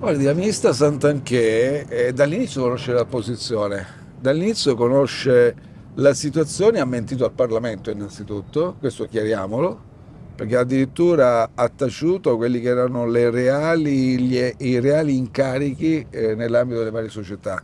Guardi, la ministra Santanchè eh, dall'inizio conosce la posizione, dall'inizio conosce la situazione, ha mentito al Parlamento innanzitutto, questo chiariamolo, perché addirittura ha taciuto quelli che erano reali, gli, i reali incarichi eh, nell'ambito delle varie società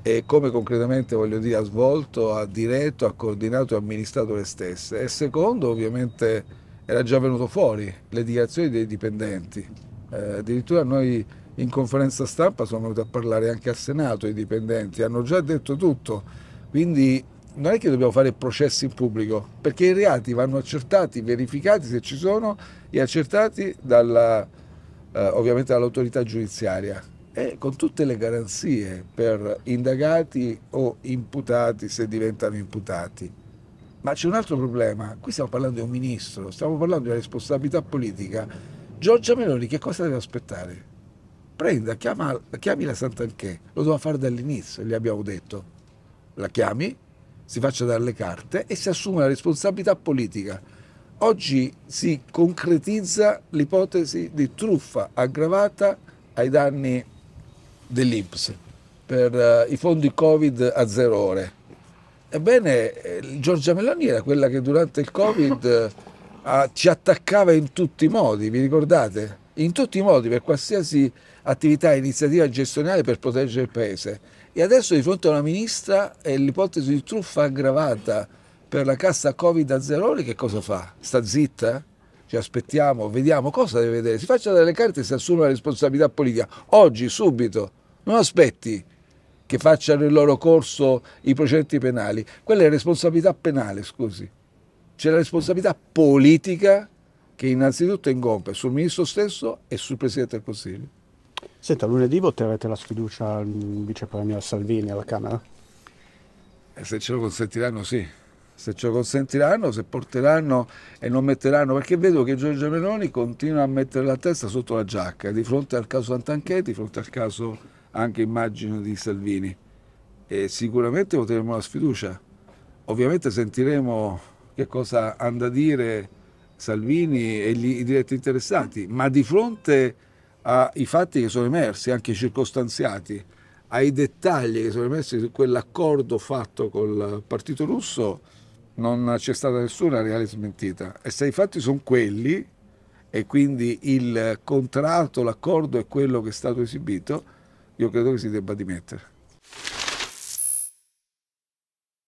e come concretamente voglio dire ha svolto, ha diretto, ha coordinato e amministrato le stesse. E secondo ovviamente era già venuto fuori le dichiarazioni dei dipendenti. Eh, addirittura noi in conferenza stampa sono venuti a parlare anche al Senato i dipendenti, hanno già detto tutto, quindi non è che dobbiamo fare processi in pubblico, perché i reati vanno accertati, verificati se ci sono e accertati dalla, eh, ovviamente dall'autorità giudiziaria e con tutte le garanzie per indagati o imputati se diventano imputati. Ma c'è un altro problema, qui stiamo parlando di un ministro, stiamo parlando di una responsabilità politica. Giorgia Meloni che cosa deve aspettare? prenda, chiama, chiami la Sant'Anché, lo doveva fare dall'inizio, gli abbiamo detto, la chiami, si faccia dare le carte e si assume la responsabilità politica. Oggi si concretizza l'ipotesi di truffa aggravata ai danni dell'Inps per eh, i fondi Covid a zero ore. Ebbene, eh, Giorgia Meloni era quella che durante il Covid eh, ci attaccava in tutti i modi, vi ricordate? in tutti i modi per qualsiasi attività iniziativa gestionale per proteggere il Paese. E adesso di fronte a una ministra e eh, l'ipotesi di truffa aggravata per la cassa Covid a zero ore, che cosa fa? Sta zitta? Ci aspettiamo, vediamo cosa deve vedere. Si faccia delle carte e si assuma la responsabilità politica. Oggi, subito, non aspetti che facciano il loro corso i procedimenti penali. Quella è responsabilità penale, scusi. C'è la responsabilità politica che innanzitutto incombe sul Ministro stesso e sul Presidente del Consiglio. Senta, lunedì voterete la sfiducia al Vice Premier Salvini alla Camera? E eh, se ce lo consentiranno sì, se ce lo consentiranno, se porteranno e non metteranno, perché vedo che Giorgio Meloni continua a mettere la testa sotto la giacca, di fronte al caso Antanché, di fronte al caso anche immagino di Salvini. E sicuramente voteremo la sfiducia, ovviamente sentiremo che cosa hanno da dire Salvini e gli, i diretti interessati, ma di fronte ai fatti che sono emersi, anche circostanziati, ai dettagli che sono emersi su quell'accordo fatto col partito russo, non c'è stata nessuna reale smentita. E se i fatti sono quelli, e quindi il contratto, l'accordo è quello che è stato esibito, io credo che si debba dimettere.